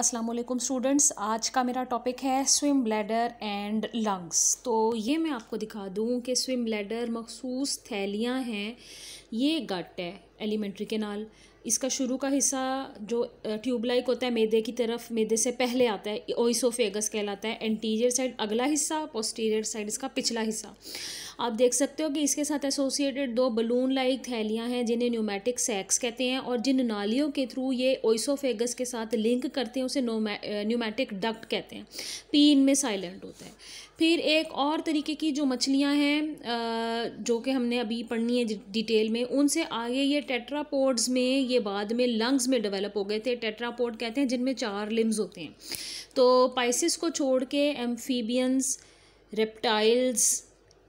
अस्सलाम वालेकुम स्टूडेंट्स आज का मेरा टॉपिक है स्विम ब्लैडर एंड लंग्स तो ये मैं आपको दिखा दूँ कि स्विम ब्लैडर मखसूस थैलियाँ हैं ये गट है एलिमेंट्री के नाल इसका शुरू का हिस्सा जो ट्यूबलाइक होता है मेदे की तरफ मेदे से पहले आता है ओइसोफेगस कहलाता है एंटीरियर साइड अगला हिस्सा पोस्टीरियर साइड इसका पिछला हिस्सा आप देख सकते हो कि इसके साथ एसोसिएटेड दो बलून लाइक थैलियाँ हैं जिन्हें न्यूमेटिक सैक्स कहते हैं और जिन नालियों के थ्रू ये ओइसोफेगस के साथ लिंक करते हैं उसे न्यूमेटिक डक्ट कहते हैं पी इनमें साइलेंट होता है फिर एक और तरीके की जो मछलियाँ हैं जो कि हमने अभी पढ़नी है डिटेल में उनसे आगे ये टेट्रापोड्स में ये बाद में लंग्स में डेवलप हो गए थे टेट्रापोड कहते हैं जिनमें चार लिम्स होते हैं तो पाइसिस को छोड़ के एम्फीबियंस रेप्टाइल्स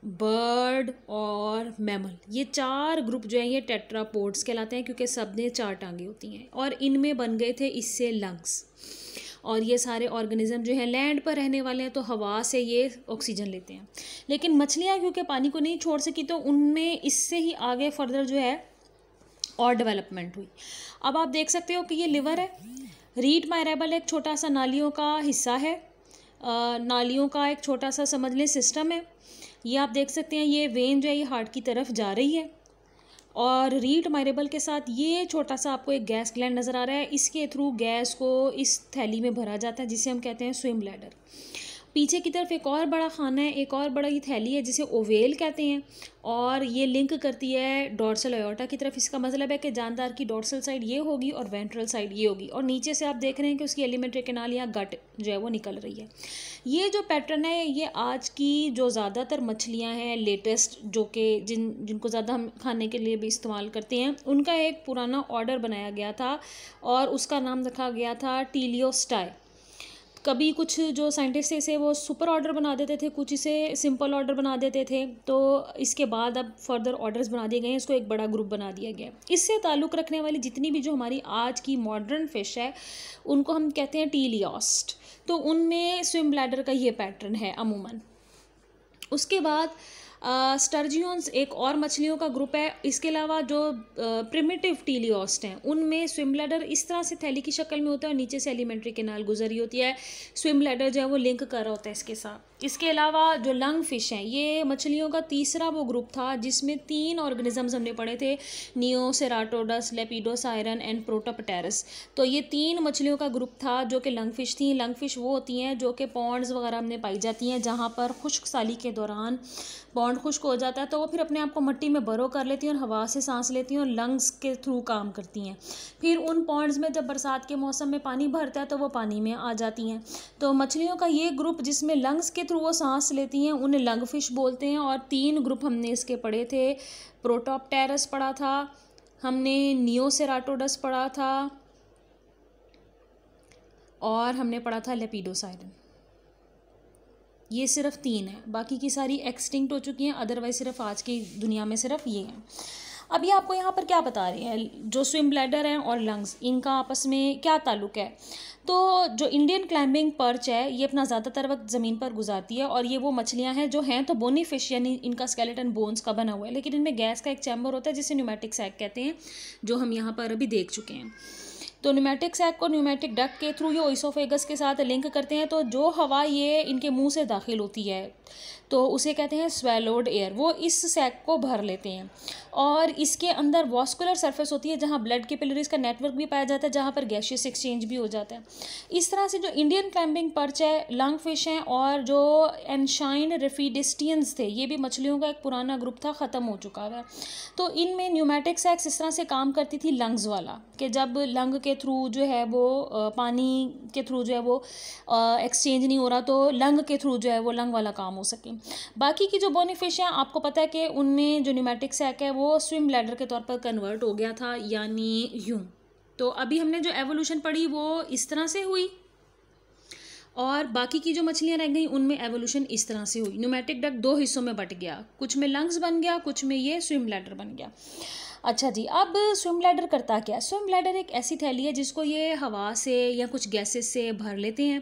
बर्ड और मैमल ये चार ग्रुप जो है ये टेट्रापोर्ट्स कहलाते हैं क्योंकि सब ने चार टांगे होती हैं और इनमें बन गए थे इससे लंग्स और ये सारे ऑर्गेनिज्म जो है लैंड पर रहने वाले हैं तो हवा से ये ऑक्सीजन लेते हैं लेकिन मछलियाँ क्योंकि पानी को नहीं छोड़ सकी तो उनमें इससे ही आगे फर्दर जो है और डेवलपमेंट हुई अब आप देख सकते हो कि ये लिवर है रीट मायरेबल एक छोटा सा नालियों का हिस्सा है नालियों का एक छोटा सा समझ लें सिस्टम है ये आप देख सकते हैं ये वेन जो है ये हार्ट की तरफ जा रही है और रीट मायरेबल के साथ ये छोटा सा आपको एक गैस ग्लैंड नज़र आ रहा है इसके थ्रू गैस को इस थैली में भरा जाता है जिसे हम कहते हैं स्विम ब्लैडर पीछे की तरफ एक और बड़ा खाना है एक और बड़ा ही थैली है जिसे ओवेल कहते हैं और ये लिंक करती है डोर्सल अयोटा की तरफ इसका मतलब है कि जानदार की डोर्सल साइड ये होगी और वेंट्रल साइड ये होगी और नीचे से आप देख रहे हैं कि उसकी एलिमेंट्री कैनाल या गट जो है वो निकल रही है ये जो पैटर्न है ये आज की जो ज़्यादातर मछलियाँ हैं लेटेस्ट जो कि जिन जिनको ज़्यादा हम खाने के लिए भी इस्तेमाल करते हैं उनका एक पुराना ऑर्डर बनाया गया था और उसका नाम रखा गया था टीलियोस्टाई कभी कुछ जो साइंटिस्ट इसे वो सुपर ऑर्डर बना देते थे कुछ इसे सिंपल ऑर्डर बना देते थे तो इसके बाद अब फर्दर ऑर्डर्स बना दिए गए हैं इसको एक बड़ा ग्रुप बना दिया गया इससे ताल्लुक़ रखने वाली जितनी भी जो हमारी आज की मॉडर्न फिश है उनको हम कहते हैं टीलियास्ट तो उनमें स्विम ब्लैडर का ये पैटर्न है अमूमन उसके बाद स्टर्जियंस एक और मछलियों का ग्रुप है इसके अलावा जो प्रिमिटिव टीलियोस्ट हैं उनमें स्विम लैडर इस तरह से थैली की शक्ल में होता है और नीचे से एलिमेंट्री केनाल गुजरी होती है स्विम लैडर जो है वो लिंक कर रहा होता है इसके साथ इसके अलावा जो लंग फिश हैं ये मछलियों का तीसरा वो ग्रुप था जिसमें तीन ऑर्गेनिजम्स हमने पढ़े थे नियो सेराटोडस लेपिडोसायरन एंड प्रोटोपटेरस तो ये तीन मछलियों का ग्रुप था जो कि लंग फिश थी लंग फिश वो होती हैं जो कि पॉन्ड्स वगैरह हमने पाई जाती हैं जहाँ पर खुश्क साली के दौरान पॉन्ड ग्राउंड खुश्क हो जाता है तो वो फिर अपने आप को मट्टी में बरो कर लेती हैं और हवा से सांस लेती हैं और लंग्स के थ्रू काम करती हैं फिर उन पॉन्ड्स में जब बरसात के मौसम में पानी भरता है तो वो पानी में आ जाती हैं तो मछलियों का ये ग्रुप जिसमें लंग्स के थ्रू वो सांस लेती हैं उन्हें लंग फिश बोलते हैं और तीन ग्रुप हमने इसके पढ़े थे प्रोटॉप टेरस पढ़ा था हमने नियोसेराटोडस पढ़ा था और हमने पढ़ा था लेपिडोसाइरन ये सिर्फ तीन है बाकी की सारी एक्सटिंक्ट हो चुकी हैं अदरवाइज सिर्फ आज की दुनिया में सिर्फ ये हैं अब ये आपको यहाँ पर क्या बता रही है जो स्विम ब्लैडर हैं और लंग्स इनका आपस में क्या ताल्लुक है तो जो इंडियन क्लाइंबिंग पर्च है ये अपना ज़्यादातर वक्त ज़मीन पर गुजारती है और ये वो मछलियाँ हैं जो हैं तो बोनी फिश यानी इनका स्केलेटन बोन्स का बना हुआ है लेकिन इनमें गैस का एक चैम्बर होता है जिसे न्यूमेटिक सैक कहते हैं जो हम यहाँ पर अभी देख चुके हैं तो न्यूमेटिक सैक को न्यूमेटिक डक के थ्रू ये ओइसोफेगस के साथ लिंक करते हैं तो जो हवा ये इनके मुंह से दाखिल होती है तो उसे कहते हैं स्वेलोड एयर वो इस सैक को भर लेते हैं और इसके अंदर वॉस्कुलर सरफेस होती है जहाँ ब्लड के पिलरीज का नेटवर्क भी पाया जाता है जहाँ पर गैशियस एक्सचेंज भी हो जाता है इस तरह से जो इंडियन क्लाइंबिंग पर्च है लंग फिश हैं और जो एनशाइन रेफिडिस्टियंस थे ये भी मछलियों का एक पुराना ग्रुप था ख़त्म हो चुका है तो इनमें न्यूमेटिक सैक्स इस तरह से काम करती थी लंग्स वाला कि जब लंग के के थ्रू जो है वो पानी के थ्रू जो है वो एक्सचेंज नहीं हो रहा तो लंग के थ्रू जो है वो लंग वाला काम हो सके बाकी की जो बोनीफिश हैं आपको पता है कि उनमें जो न्यूमेटिक सैक है वो स्विम ब्लैडर के तौर पर कन्वर्ट हो गया था यानी यूँ तो अभी हमने जो एवोल्यूशन पढ़ी वो इस तरह से हुई और बाकी की जो मछलियाँ रह गई उनमें एवोल्यूशन इस तरह से हुई न्यूमेटिक डक दो हिस्सों में बट गया कुछ में लंग्स बन गया कुछ में ये स्विम ब्लैडर बन गया अच्छा जी अब स्विम लैडर करता क्या है स्विम लैडर एक ऐसी थैली है जिसको ये हवा से या कुछ गैसेस से भर लेते हैं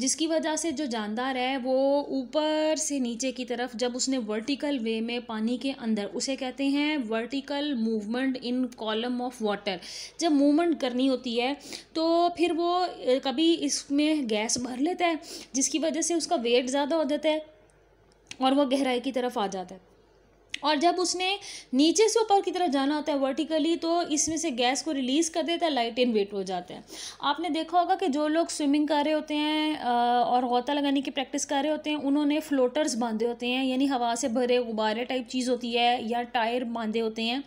जिसकी वजह से जो जानदार है वो ऊपर से नीचे की तरफ जब उसने वर्टिकल वे में पानी के अंदर उसे कहते हैं vertical movement in column of water जब मूवमेंट करनी होती है तो फिर वो कभी इसमें गैस भर लेता है जिसकी वजह से उसका वेट ज़्यादा हो जाता है और वह गहराई की तरफ आ जाता है और जब उसने नीचे से ऊपर की तरफ जाना होता है वर्टिकली तो इसमें से गैस को रिलीज़ कर देता है लाइट इन वेट हो जाता है आपने देखा होगा कि जो लोग स्विमिंग कर रहे होते हैं और गौता लगाने की प्रैक्टिस कर रहे होते हैं उन्होंने फ्लोटर्स बांधे होते हैं यानी हवा से भरे गुब्बारे टाइप चीज़ होती है या टायर बांधे होते हैं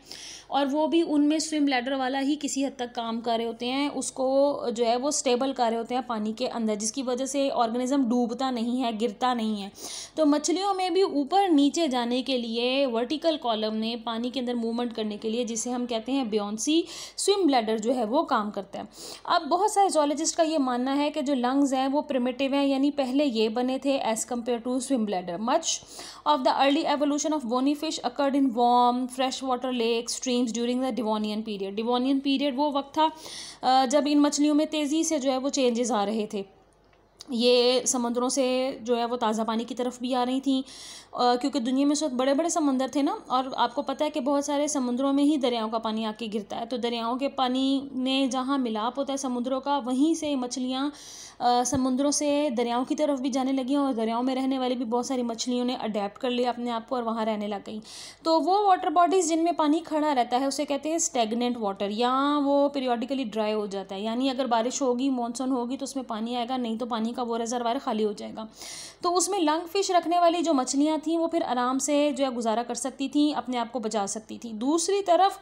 और वो भी उनमें स्विम लैडर वाला ही किसी हद तक काम कर रहे होते हैं उसको जो है वो स्टेबल कर रहे होते हैं पानी के अंदर जिसकी वजह से ऑर्गेनिज़म डूबता नहीं है गिरता नहीं है तो मछलियों में भी ऊपर नीचे जाने के लिए वर्टिकल कॉलम ने पानी के अंदर मूवमेंट करने के लिए जिसे हम कहते हैं ब्योन्सी स्विम ब्लैडर जो है वो काम करता है अब बहुत सारे जोलॉजिस्ट का ये मानना है कि जो लंग्स हैं वो प्रिमेटिव हैं यानी पहले ये बने थे as compared to swim bladder much of the early evolution of bony fish occurred in warm fresh water lake streams during the Devonian period Devonian period वो वक्त था जब इन मछलियों में तेज़ी से जो है वो चेंजेस आ रहे थे ये समंदरों से जो है वो ताज़ा पानी की तरफ भी आ रही थी क्योंकि दुनिया में उस वक्त बड़े बड़े समंदर थे ना और आपको पता है कि बहुत सारे समुद्रों में ही दरियाओं का पानी आके गिरता है तो दरियाओं के पानी में जहाँ मिलाप होता है समुद्रों का वहीं से मछलियाँ समुद्रों से दरियाओं की तरफ भी जाने लगी और दरियाओं में रहने वाली भी बहुत सारी मछलियों ने अडेप्ट कर लिया अपने आप को और वहाँ रहने लग गई तो वो वाटर बॉडीज़ जिनमें पानी खड़ा रहता है उसे कहते हैं स्टेगनेंट वाटर या वो पीरियडिकली ड्राई हो जाता है यानी अगर बारिश होगी मानसून होगी तो उसमें पानी आएगा नहीं तो पानी उनका वो रिजर्वायर खाली हो जाएगा तो उसमें लंग फिश रखने वाली जो मछलियाँ थी वो फिर आराम से जो है गुजारा कर सकती थी अपने आप को बचा सकती थी दूसरी तरफ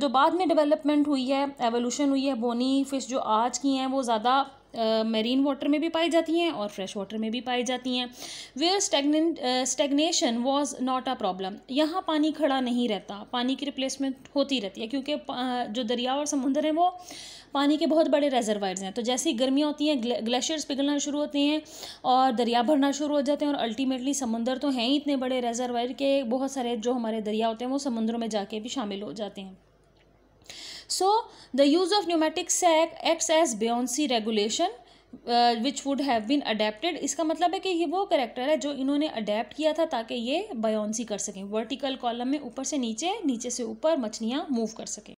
जो बाद में डेवलपमेंट हुई है एवोल्यूशन हुई है बोनी फिश जो आज की हैं वो ज़्यादा मेरीन वाटर में भी पाई जाती हैं और फ्रेश वाटर में भी पाई जाती हैं where stagnant stagnation was not a problem यहाँ पानी खड़ा नहीं रहता पानी की रिप्लेसमेंट होती रहती है क्योंकि जो दरिया और समुंदर हैं वो पानी के बहुत बड़े रेजरवाइर्स हैं तो जैसे ही गर्मियाँ होती हैं ग्लेशियर्स पिघलना शुरू होते हैं और दरिया भरना शुरू हो जाते हैं और अल्टीमेटली समुंदर तो हैं ही इतने बड़े रेजरवाइर के बहुत सारे जो हमारे दरिया होते हैं वो समुंदरों में जाके भी शामिल हो जाते हैं So the use of pneumatic sac acts as buoyancy regulation which would have been adapted इसका मतलब है कि ये वो करेक्टर है जो इन्होंने अडेप्ट किया था ताकि ये बयोन्सी कर सकें वर्टिकल कॉलम में ऊपर से नीचे नीचे से ऊपर मछलियाँ मूव कर सकें